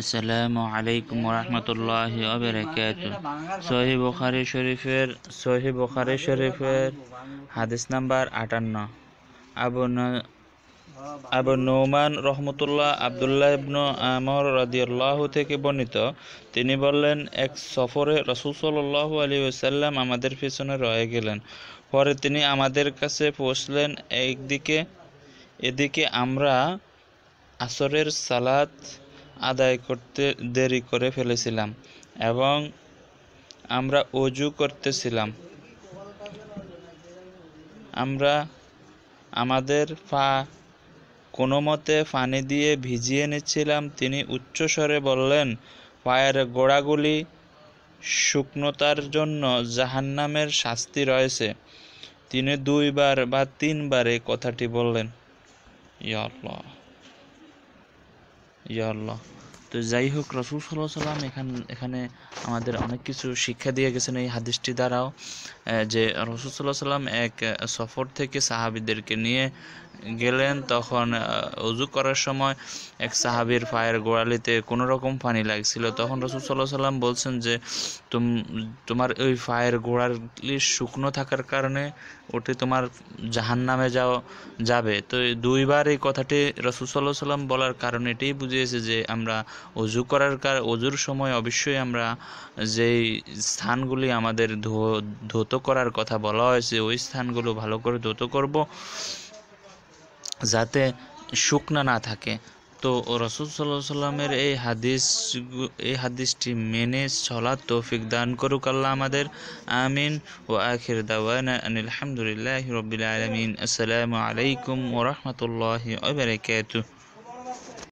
আসসালামু আলাইকুম রহমতুল্লাহ অবরাকাত সহি বখারি শরীফের সহি বখারি শরীফের হাদিস নাম্বার আটান্ন আবু আবু নৌমান রহমতুল্লাহ আবদুল্লাহ ইবনু আমর রাদিয়াল্লাহ থেকে বর্ণিত তিনি বললেন এক সফরে রসুল সাল্লাহ আলী ওসাল্লাম আমাদের পিছনে রয়ে গেলেন পরে তিনি আমাদের কাছে পৌঁছলেন একদিকে এদিকে আমরা আসরের সালাত আদায় করতে দেরি করে ফেলেছিলাম এবং আমরা অজু করতেছিলাম আমরা আমাদের পা কোনো মতে পানি দিয়ে ভিজিয়ে নিচ্ছিলাম তিনি উচ্চস্বরে বললেন পায়ের গোড়াগুলি শুকনতার জন্য জাহান্নামের শাস্তি রয়েছে তিনি দুইবার বা তিনবার এই কথাটি বললেন ইয়া ইয়াল্লাহ তো যাই হোক রসুল সাল্লাহ সাল্লাম এখান এখানে আমাদের অনেক কিছু শিক্ষা দিয়ে গেছেন এই হাদিসটি দ্বারাও যে রসুল সাল্লাহ সাল্লাম এক সফর থেকে সাহাবিদেরকে নিয়ে গেলেন তখন অজু করার সময় এক সাহাবির পায়ের গোড়ালিতে কোনো রকম পানি লাগছিল তখন রসুল সাল্লাহ সাল্লাম বলছেন যে তুম তোমার ওই পায়ের গোড়ালি শুকনো থাকার কারণে ওটি তোমার জাহান নামে যাওয়া যাবে তো দুইবার এই কথাটি রসুল সাল্লাহ সাল্লাম বলার কারণ এটাই বুঝিয়েছে যে আমরা অজু করার কার অজুর সময় অবশ্যই আমরা যেই স্থানগুলি আমাদের ধৌত করার কথা বলা হয়েছে ওই স্থানগুলো ভালো করে ধৌত করব যাতে শুকনা না থাকে তো রসুল সাল্লাহ সাল্লামের এই হাদিস এই হাদিসটি মেনে চলার তৌফিক দান করুক আল্লাহ আমাদের আমিন ও আখির দাওয়ান আলহামদুলিল্লাহ রবিল আলমিন আসসালামু আলাইকুম ওরহমতুল্লাহ ওবরাকাতুহ